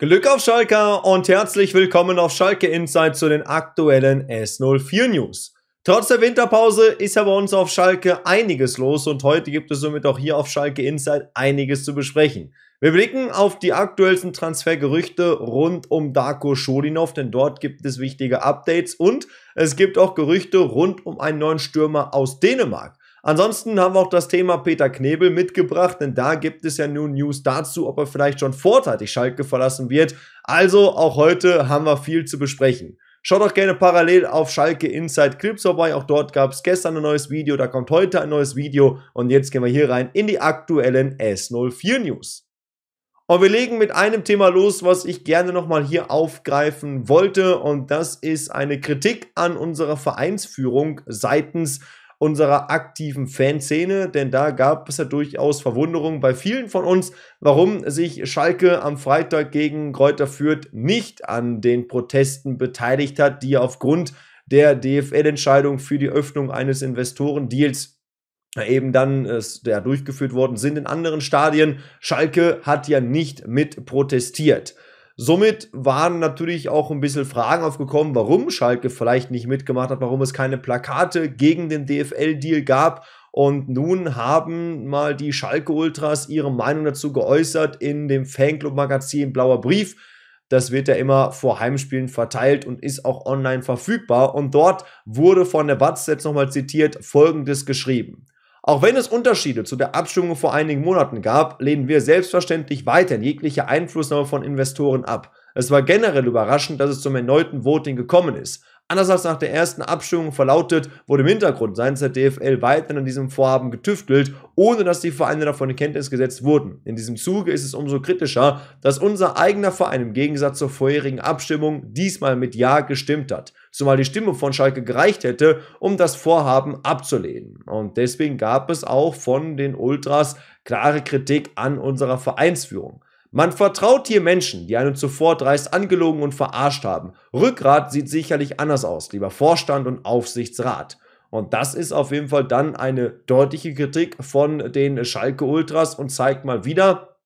Glück auf Schalke und herzlich willkommen auf Schalke Insight zu den aktuellen S04 News. Trotz der Winterpause ist ja bei uns auf Schalke einiges los und heute gibt es somit auch hier auf Schalke Insight einiges zu besprechen. Wir blicken auf die aktuellsten Transfergerüchte rund um Darko Schodinov, denn dort gibt es wichtige Updates und es gibt auch Gerüchte rund um einen neuen Stürmer aus Dänemark. Ansonsten haben wir auch das Thema Peter Knebel mitgebracht, denn da gibt es ja nun News dazu, ob er vielleicht schon vorzeitig Schalke verlassen wird. Also auch heute haben wir viel zu besprechen. Schaut doch gerne parallel auf Schalke Inside Clips vorbei. Auch dort gab es gestern ein neues Video, da kommt heute ein neues Video. Und jetzt gehen wir hier rein in die aktuellen S04 News. Und wir legen mit einem Thema los, was ich gerne nochmal hier aufgreifen wollte. Und das ist eine Kritik an unserer Vereinsführung seitens unserer aktiven Fanszene, denn da gab es ja durchaus Verwunderung bei vielen von uns, warum sich Schalke am Freitag gegen Kräuter Fürth nicht an den Protesten beteiligt hat, die aufgrund der DFL-Entscheidung für die Öffnung eines Investorendeals eben dann äh, ja, durchgeführt worden sind in anderen Stadien. Schalke hat ja nicht mit protestiert. Somit waren natürlich auch ein bisschen Fragen aufgekommen, warum Schalke vielleicht nicht mitgemacht hat, warum es keine Plakate gegen den DFL-Deal gab. Und nun haben mal die Schalke-Ultras ihre Meinung dazu geäußert in dem Fanclub-Magazin Blauer Brief. Das wird ja immer vor Heimspielen verteilt und ist auch online verfügbar. Und dort wurde von der Batz jetzt nochmal zitiert Folgendes geschrieben. Auch wenn es Unterschiede zu der Abstimmung vor einigen Monaten gab, lehnen wir selbstverständlich weiterhin jegliche Einflussnahme von Investoren ab. Es war generell überraschend, dass es zum erneuten Voting gekommen ist. Anders als nach der ersten Abstimmung verlautet, wurde im Hintergrund seitens der DFL weiter an diesem Vorhaben getüftelt, ohne dass die Vereine davon in Kenntnis gesetzt wurden. In diesem Zuge ist es umso kritischer, dass unser eigener Verein im Gegensatz zur vorherigen Abstimmung diesmal mit Ja gestimmt hat zumal die Stimme von Schalke gereicht hätte, um das Vorhaben abzulehnen. Und deswegen gab es auch von den Ultras klare Kritik an unserer Vereinsführung. Man vertraut hier Menschen, die einen zuvor dreist angelogen und verarscht haben. Rückgrat sieht sicherlich anders aus, lieber Vorstand und Aufsichtsrat. Und das ist auf jeden Fall dann eine deutliche Kritik von den Schalke Ultras und zeigt mal wieder,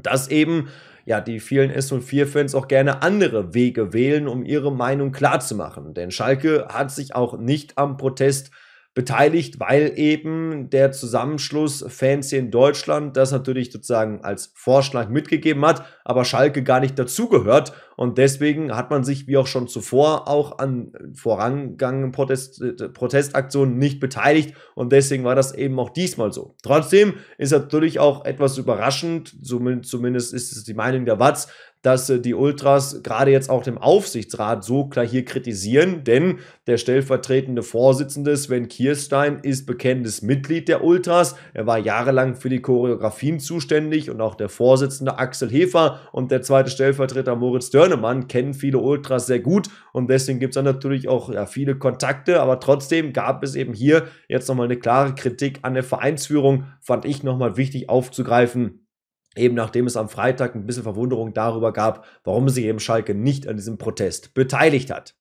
dass eben ja, die vielen S04-Fans auch gerne andere Wege wählen, um ihre Meinung klarzumachen. Denn Schalke hat sich auch nicht am Protest beteiligt, weil eben der Zusammenschluss Fans in Deutschland das natürlich sozusagen als Vorschlag mitgegeben hat, aber Schalke gar nicht dazugehört und deswegen hat man sich, wie auch schon zuvor, auch an vorangegangenen Protest, Protestaktionen nicht beteiligt. Und deswegen war das eben auch diesmal so. Trotzdem ist natürlich auch etwas überraschend, zumindest ist es die Meinung der Watz, dass äh, die Ultras gerade jetzt auch dem Aufsichtsrat so klar hier kritisieren, denn der stellvertretende Vorsitzende Sven Kierstein ist bekennendes Mitglied der Ultras. Er war jahrelang für die Choreografien zuständig und auch der Vorsitzende Axel Hefer und der zweite Stellvertreter Moritz Dörr Jörnemann kennen viele Ultras sehr gut und deswegen gibt es dann natürlich auch ja, viele Kontakte, aber trotzdem gab es eben hier jetzt nochmal eine klare Kritik an der Vereinsführung, fand ich nochmal wichtig aufzugreifen. Eben nachdem es am Freitag ein bisschen Verwunderung darüber gab, warum sich eben Schalke nicht an diesem Protest beteiligt hat.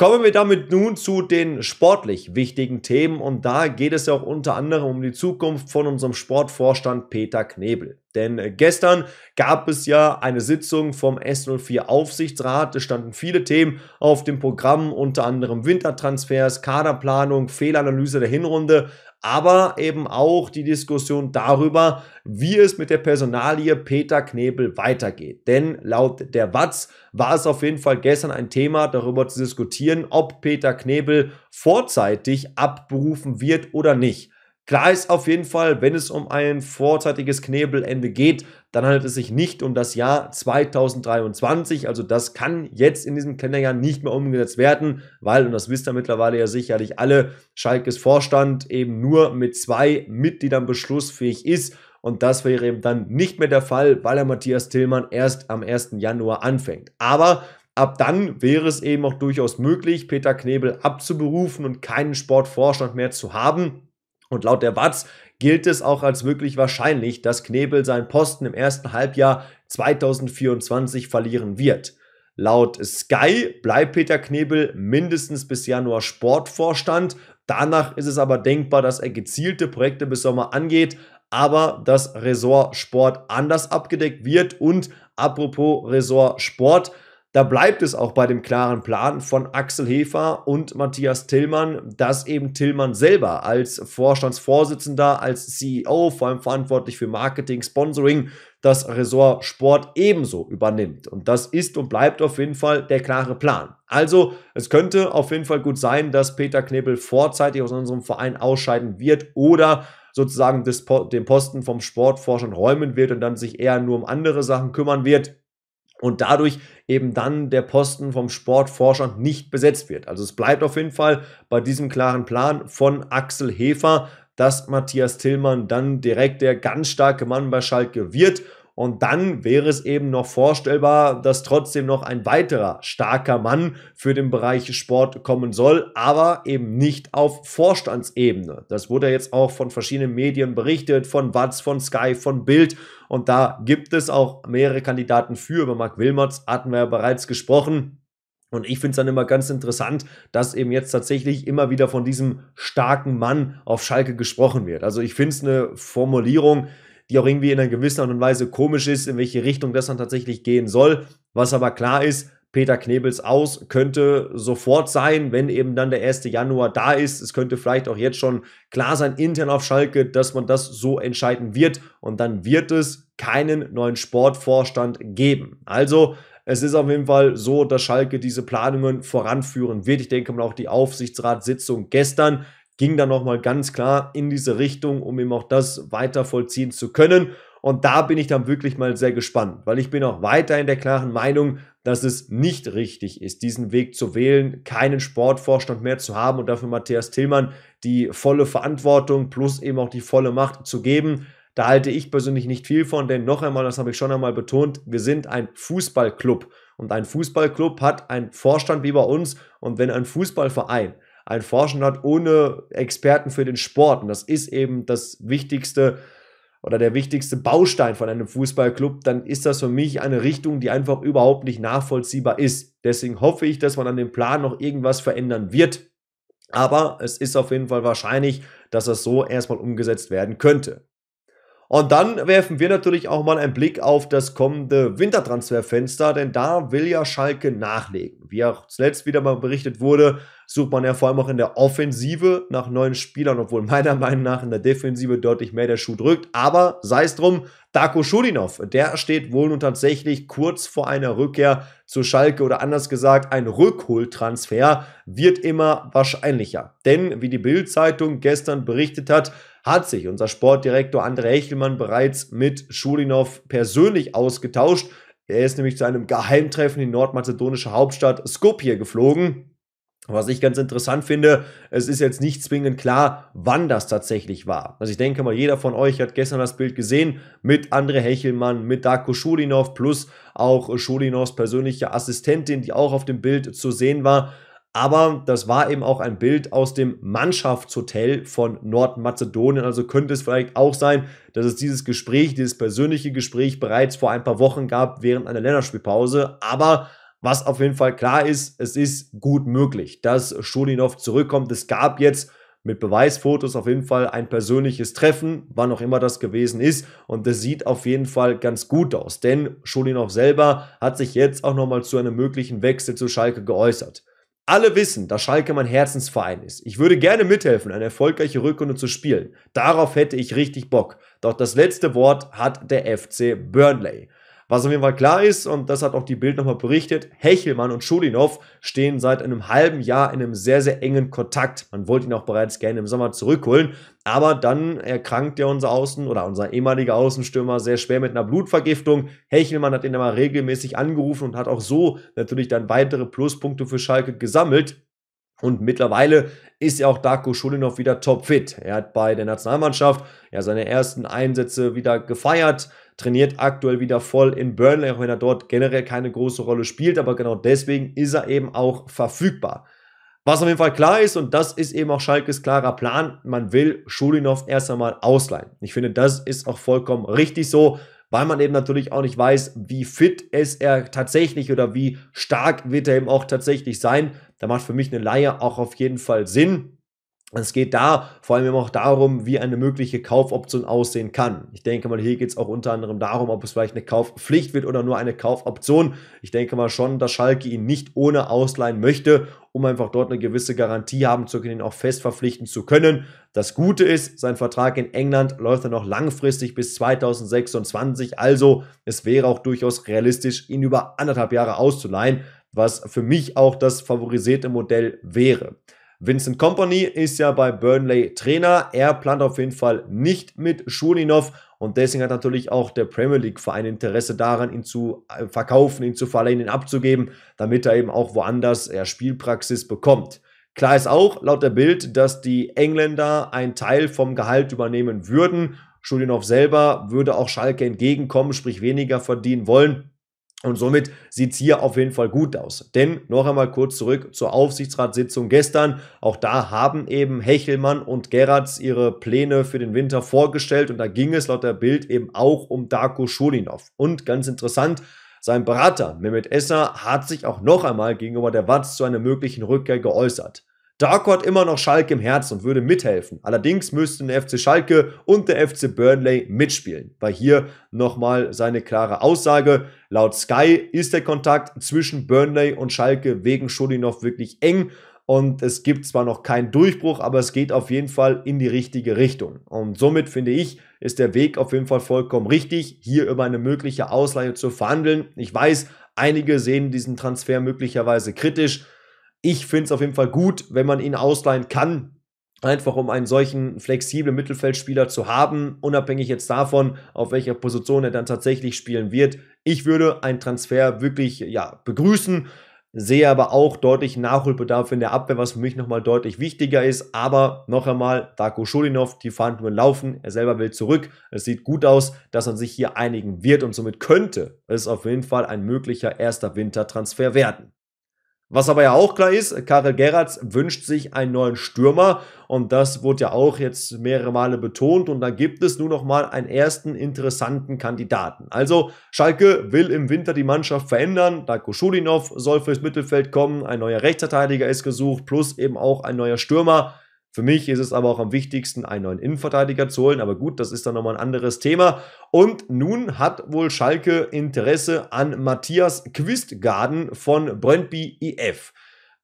Kommen wir damit nun zu den sportlich wichtigen Themen und da geht es ja auch unter anderem um die Zukunft von unserem Sportvorstand Peter Knebel. Denn gestern gab es ja eine Sitzung vom S04 Aufsichtsrat. Es standen viele Themen auf dem Programm, unter anderem Wintertransfers, Kaderplanung, Fehlanalyse der Hinrunde, aber eben auch die Diskussion darüber, wie es mit der Personalie Peter Knebel weitergeht. Denn laut der Watz war es auf jeden Fall gestern ein Thema, darüber zu diskutieren, ob Peter Knebel vorzeitig abberufen wird oder nicht. Klar ist auf jeden Fall, wenn es um ein vorzeitiges Knebelende geht, dann handelt es sich nicht um das Jahr 2023. Also das kann jetzt in diesem Kalenderjahr nicht mehr umgesetzt werden, weil, und das wisst ihr mittlerweile ja sicherlich alle, Schalkes Vorstand eben nur mit zwei Mitgliedern beschlussfähig ist. Und das wäre eben dann nicht mehr der Fall, weil er Matthias Tillmann erst am 1. Januar anfängt. Aber Ab dann wäre es eben auch durchaus möglich, Peter Knebel abzuberufen und keinen Sportvorstand mehr zu haben. Und laut der Watz gilt es auch als wirklich wahrscheinlich, dass Knebel seinen Posten im ersten Halbjahr 2024 verlieren wird. Laut Sky bleibt Peter Knebel mindestens bis Januar Sportvorstand. Danach ist es aber denkbar, dass er gezielte Projekte bis Sommer angeht, aber das Ressort Sport anders abgedeckt wird. Und apropos Ressort Sport, da bleibt es auch bei dem klaren Plan von Axel Hefer und Matthias Tillmann, dass eben Tillmann selber als Vorstandsvorsitzender, als CEO, vor allem verantwortlich für Marketing, Sponsoring, das Ressort Sport ebenso übernimmt. Und das ist und bleibt auf jeden Fall der klare Plan. Also, es könnte auf jeden Fall gut sein, dass Peter Knebel vorzeitig aus unserem Verein ausscheiden wird oder sozusagen des, den Posten vom Sportforschern räumen wird und dann sich eher nur um andere Sachen kümmern wird und dadurch eben dann der Posten vom Sportvorstand nicht besetzt wird. Also es bleibt auf jeden Fall bei diesem klaren Plan von Axel Hefer, dass Matthias Tillmann dann direkt der ganz starke Mann bei Schalke wird und dann wäre es eben noch vorstellbar, dass trotzdem noch ein weiterer starker Mann für den Bereich Sport kommen soll, aber eben nicht auf Vorstandsebene. Das wurde jetzt auch von verschiedenen Medien berichtet, von Watz, von Sky, von Bild. Und da gibt es auch mehrere Kandidaten für. Über Marc Wilmots hatten wir ja bereits gesprochen. Und ich finde es dann immer ganz interessant, dass eben jetzt tatsächlich immer wieder von diesem starken Mann auf Schalke gesprochen wird. Also ich finde es eine Formulierung, die auch irgendwie in einer gewissen Art und Weise komisch ist, in welche Richtung das dann tatsächlich gehen soll. Was aber klar ist, Peter Knebels aus könnte sofort sein, wenn eben dann der 1. Januar da ist. Es könnte vielleicht auch jetzt schon klar sein, intern auf Schalke, dass man das so entscheiden wird. Und dann wird es keinen neuen Sportvorstand geben. Also, es ist auf jeden Fall so, dass Schalke diese Planungen voranführen wird. Ich denke mal auch die Aufsichtsratssitzung gestern ging dann nochmal ganz klar in diese Richtung, um eben auch das weiter vollziehen zu können. Und da bin ich dann wirklich mal sehr gespannt, weil ich bin auch weiter in der klaren Meinung, dass es nicht richtig ist, diesen Weg zu wählen, keinen Sportvorstand mehr zu haben und dafür Matthias Tillmann die volle Verantwortung plus eben auch die volle Macht zu geben. Da halte ich persönlich nicht viel von, denn noch einmal, das habe ich schon einmal betont, wir sind ein Fußballclub und ein Fußballclub hat einen Vorstand wie bei uns und wenn ein Fußballverein ein Forschen hat ohne Experten für den Sport. Und das ist eben das wichtigste oder der wichtigste Baustein von einem Fußballclub, dann ist das für mich eine Richtung, die einfach überhaupt nicht nachvollziehbar ist. Deswegen hoffe ich, dass man an dem Plan noch irgendwas verändern wird. Aber es ist auf jeden Fall wahrscheinlich, dass das so erstmal umgesetzt werden könnte. Und dann werfen wir natürlich auch mal einen Blick auf das kommende Wintertransferfenster, denn da will ja Schalke nachlegen. Wie auch zuletzt wieder mal berichtet wurde, sucht man ja vor allem auch in der Offensive nach neuen Spielern, obwohl meiner Meinung nach in der Defensive deutlich mehr der Schuh drückt. Aber sei es drum, Darko Schulinov, der steht wohl nun tatsächlich kurz vor einer Rückkehr zu Schalke oder anders gesagt, ein Rückholtransfer wird immer wahrscheinlicher. Denn wie die Bild-Zeitung gestern berichtet hat, hat sich unser Sportdirektor André Echelmann bereits mit Schulinov persönlich ausgetauscht. Er ist nämlich zu einem Geheimtreffen in die nordmazedonische Hauptstadt Skopje geflogen. Was ich ganz interessant finde, es ist jetzt nicht zwingend klar, wann das tatsächlich war. Also ich denke mal, jeder von euch hat gestern das Bild gesehen mit Andre Hechelmann, mit Darko Schulinov plus auch Schulinovs persönliche Assistentin, die auch auf dem Bild zu sehen war. Aber das war eben auch ein Bild aus dem Mannschaftshotel von Nordmazedonien. Also könnte es vielleicht auch sein, dass es dieses Gespräch, dieses persönliche Gespräch bereits vor ein paar Wochen gab während einer Länderspielpause. Aber was auf jeden Fall klar ist, es ist gut möglich, dass Schulinov zurückkommt. Es gab jetzt mit Beweisfotos auf jeden Fall ein persönliches Treffen, wann auch immer das gewesen ist. Und das sieht auf jeden Fall ganz gut aus, denn Schulinov selber hat sich jetzt auch nochmal zu einem möglichen Wechsel zu Schalke geäußert. Alle wissen, dass Schalke mein Herzensverein ist. Ich würde gerne mithelfen, eine erfolgreiche Rückrunde zu spielen. Darauf hätte ich richtig Bock. Doch das letzte Wort hat der FC Burnley. Was auf jeden Fall klar ist, und das hat auch die Bild nochmal berichtet, Hechelmann und Schulinov stehen seit einem halben Jahr in einem sehr, sehr engen Kontakt. Man wollte ihn auch bereits gerne im Sommer zurückholen, aber dann erkrankt ja unser Außen- oder unser ehemaliger Außenstürmer sehr schwer mit einer Blutvergiftung. Hechelmann hat ihn aber regelmäßig angerufen und hat auch so natürlich dann weitere Pluspunkte für Schalke gesammelt. Und mittlerweile ist ja auch Darko Schulinov wieder topfit. Er hat bei der Nationalmannschaft ja seine ersten Einsätze wieder gefeiert, trainiert aktuell wieder voll in Burnley, auch wenn er dort generell keine große Rolle spielt, aber genau deswegen ist er eben auch verfügbar. Was auf jeden Fall klar ist, und das ist eben auch Schalkes klarer Plan, man will Schulinov erst einmal ausleihen. Ich finde, das ist auch vollkommen richtig so, weil man eben natürlich auch nicht weiß, wie fit ist er tatsächlich oder wie stark wird er eben auch tatsächlich sein. Da macht für mich eine Laie auch auf jeden Fall Sinn. Es geht da vor allem auch darum, wie eine mögliche Kaufoption aussehen kann. Ich denke mal, hier geht es auch unter anderem darum, ob es vielleicht eine Kaufpflicht wird oder nur eine Kaufoption. Ich denke mal schon, dass Schalke ihn nicht ohne ausleihen möchte, um einfach dort eine gewisse Garantie haben zu können, ihn auch fest verpflichten zu können. Das Gute ist, sein Vertrag in England läuft dann noch langfristig bis 2026. Also es wäre auch durchaus realistisch, ihn über anderthalb Jahre auszuleihen was für mich auch das favorisierte Modell wäre. Vincent Company ist ja bei Burnley Trainer. Er plant auf jeden Fall nicht mit Schulinov und deswegen hat natürlich auch der Premier League-Verein Interesse daran, ihn zu äh, verkaufen, ihn zu verleihen, ihn abzugeben, damit er eben auch woanders ja, Spielpraxis bekommt. Klar ist auch laut der Bild, dass die Engländer einen Teil vom Gehalt übernehmen würden. Schulinov selber würde auch Schalke entgegenkommen, sprich weniger verdienen wollen. Und somit sieht es hier auf jeden Fall gut aus. Denn noch einmal kurz zurück zur Aufsichtsratssitzung gestern. Auch da haben eben Hechelmann und Geratz ihre Pläne für den Winter vorgestellt. Und da ging es laut der Bild eben auch um Darko Schulinov. Und ganz interessant, sein Berater Mehmet Esser hat sich auch noch einmal gegenüber der Watz zu einer möglichen Rückkehr geäußert hat immer noch Schalke im Herz und würde mithelfen. Allerdings müssten der FC Schalke und der FC Burnley mitspielen. Weil hier nochmal seine klare Aussage. Laut Sky ist der Kontakt zwischen Burnley und Schalke wegen Schulinov wirklich eng. Und es gibt zwar noch keinen Durchbruch, aber es geht auf jeden Fall in die richtige Richtung. Und somit finde ich, ist der Weg auf jeden Fall vollkommen richtig, hier über eine mögliche Ausleihe zu verhandeln. Ich weiß, einige sehen diesen Transfer möglicherweise kritisch. Ich finde es auf jeden Fall gut, wenn man ihn ausleihen kann, einfach um einen solchen flexiblen Mittelfeldspieler zu haben, unabhängig jetzt davon, auf welcher Position er dann tatsächlich spielen wird. Ich würde einen Transfer wirklich ja, begrüßen, sehe aber auch deutlich Nachholbedarf in der Abwehr, was für mich nochmal deutlich wichtiger ist. Aber noch einmal, Darko Schulinov, die Verhandlungen laufen, er selber will zurück. Es sieht gut aus, dass man sich hier einigen wird und somit könnte es auf jeden Fall ein möglicher erster Wintertransfer werden. Was aber ja auch klar ist, Karel Gerrards wünscht sich einen neuen Stürmer und das wurde ja auch jetzt mehrere Male betont und da gibt es nur noch mal einen ersten interessanten Kandidaten. Also Schalke will im Winter die Mannschaft verändern, Darko Schulinov soll fürs Mittelfeld kommen, ein neuer Rechtsverteidiger ist gesucht, plus eben auch ein neuer Stürmer. Für mich ist es aber auch am wichtigsten, einen neuen Innenverteidiger zu holen. Aber gut, das ist dann nochmal ein anderes Thema. Und nun hat wohl Schalke Interesse an Matthias Quistgarden von Brentby EF.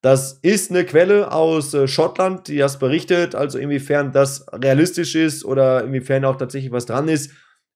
Das ist eine Quelle aus äh, Schottland, die das berichtet. Also inwiefern das realistisch ist oder inwiefern auch tatsächlich was dran ist,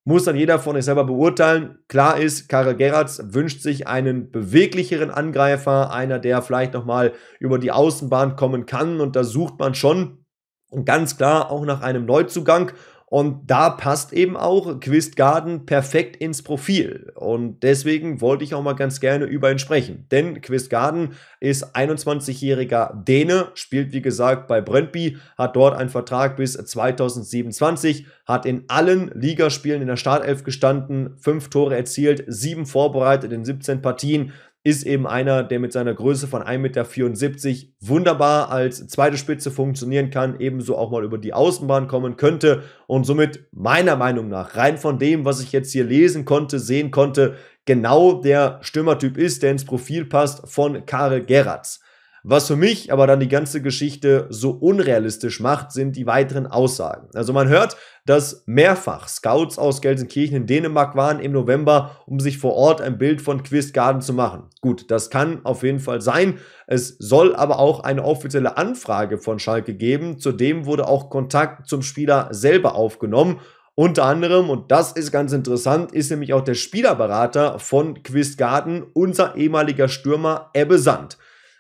muss dann jeder von euch selber beurteilen. Klar ist, Karel Gerrards wünscht sich einen beweglicheren Angreifer, einer, der vielleicht nochmal über die Außenbahn kommen kann und da sucht man schon und ganz klar auch nach einem Neuzugang. Und da passt eben auch Quistgarden perfekt ins Profil. Und deswegen wollte ich auch mal ganz gerne über ihn sprechen. Denn Quistgarden ist 21-jähriger Däne, spielt wie gesagt bei Brøndby, hat dort einen Vertrag bis 2027, hat in allen Ligaspielen in der Startelf gestanden, fünf Tore erzielt, sieben vorbereitet in 17 Partien ist eben einer, der mit seiner Größe von 1,74 Meter wunderbar als zweite Spitze funktionieren kann, ebenso auch mal über die Außenbahn kommen könnte und somit meiner Meinung nach, rein von dem, was ich jetzt hier lesen konnte, sehen konnte, genau der Stürmertyp ist, der ins Profil passt von Karel Gerrards. Was für mich aber dann die ganze Geschichte so unrealistisch macht, sind die weiteren Aussagen. Also man hört, dass mehrfach Scouts aus Gelsenkirchen in Dänemark waren im November, um sich vor Ort ein Bild von Quistgarden zu machen. Gut, das kann auf jeden Fall sein. Es soll aber auch eine offizielle Anfrage von Schalke geben. Zudem wurde auch Kontakt zum Spieler selber aufgenommen. Unter anderem, und das ist ganz interessant, ist nämlich auch der Spielerberater von Quistgarden, unser ehemaliger Stürmer Ebbe Sand.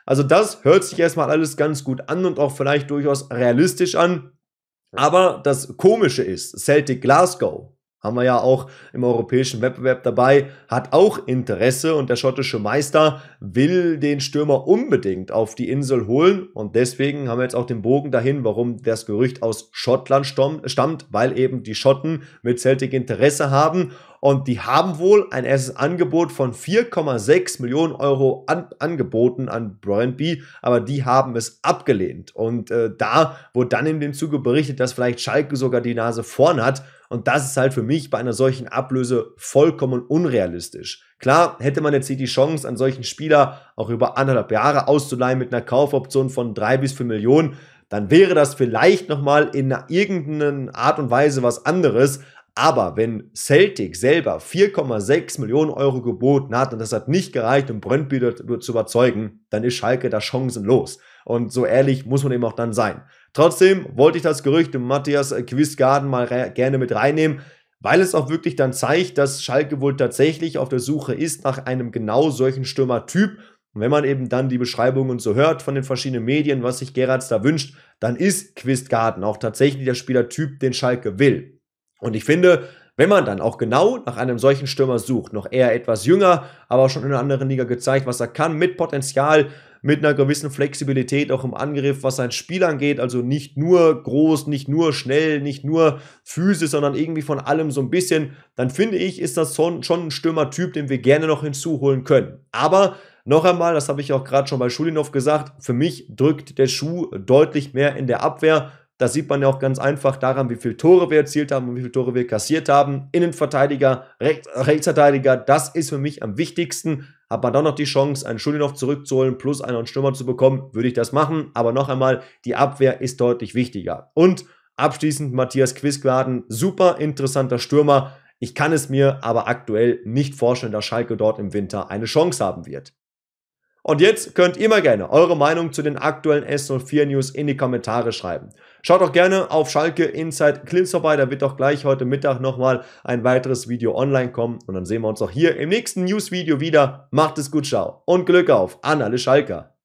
Also das hört sich erstmal alles ganz gut an und auch vielleicht durchaus realistisch an. Aber das Komische ist, Celtic Glasgow haben wir ja auch im europäischen Wettbewerb dabei, hat auch Interesse und der schottische Meister will den Stürmer unbedingt auf die Insel holen und deswegen haben wir jetzt auch den Bogen dahin, warum das Gerücht aus Schottland stammt, weil eben die Schotten mit Celtic Interesse haben und die haben wohl ein erstes Angebot von 4,6 Millionen Euro an, angeboten an Brian B., aber die haben es abgelehnt. Und äh, da wurde dann in dem Zuge berichtet, dass vielleicht Schalke sogar die Nase vorn hat und das ist halt für mich bei einer solchen Ablöse vollkommen unrealistisch. Klar, hätte man jetzt hier die Chance, an solchen Spieler auch über anderthalb Jahre auszuleihen mit einer Kaufoption von drei bis vier Millionen, dann wäre das vielleicht nochmal in irgendeiner Art und Weise was anderes. Aber wenn Celtic selber 4,6 Millionen Euro geboten hat und das hat nicht gereicht, um Brøndby zu überzeugen, dann ist Schalke da chancenlos. Und so ehrlich muss man eben auch dann sein. Trotzdem wollte ich das Gerücht um Matthias Quistgarden mal gerne mit reinnehmen, weil es auch wirklich dann zeigt, dass Schalke wohl tatsächlich auf der Suche ist nach einem genau solchen Stürmertyp. Und wenn man eben dann die Beschreibungen so hört von den verschiedenen Medien, was sich Gerards da wünscht, dann ist Quistgarten auch tatsächlich der Spielertyp, den Schalke will. Und ich finde, wenn man dann auch genau nach einem solchen Stürmer sucht, noch eher etwas jünger, aber auch schon in einer anderen Liga gezeigt, was er kann, mit Potenzial, mit einer gewissen Flexibilität auch im Angriff, was sein Spiel angeht. Also nicht nur groß, nicht nur schnell, nicht nur physisch, sondern irgendwie von allem so ein bisschen. Dann finde ich, ist das schon, schon ein Stürmertyp, den wir gerne noch hinzuholen können. Aber noch einmal, das habe ich auch gerade schon bei Schulinov gesagt, für mich drückt der Schuh deutlich mehr in der Abwehr. Das sieht man ja auch ganz einfach daran, wie viele Tore wir erzielt haben und wie viele Tore wir kassiert haben. Innenverteidiger, Rechts Rechtsverteidiger, das ist für mich am wichtigsten. Hat man dann noch die Chance, einen Schulinov zurückzuholen, plus einen Stürmer zu bekommen, würde ich das machen. Aber noch einmal, die Abwehr ist deutlich wichtiger. Und abschließend Matthias Quisquaden, super interessanter Stürmer. Ich kann es mir aber aktuell nicht vorstellen, dass Schalke dort im Winter eine Chance haben wird. Und jetzt könnt ihr mal gerne eure Meinung zu den aktuellen S04 News in die Kommentare schreiben. Schaut doch gerne auf Schalke Inside Clins vorbei, da wird auch gleich heute Mittag nochmal ein weiteres Video online kommen und dann sehen wir uns auch hier im nächsten News-Video wieder. Macht es gut, ciao und Glück auf an alle Schalker.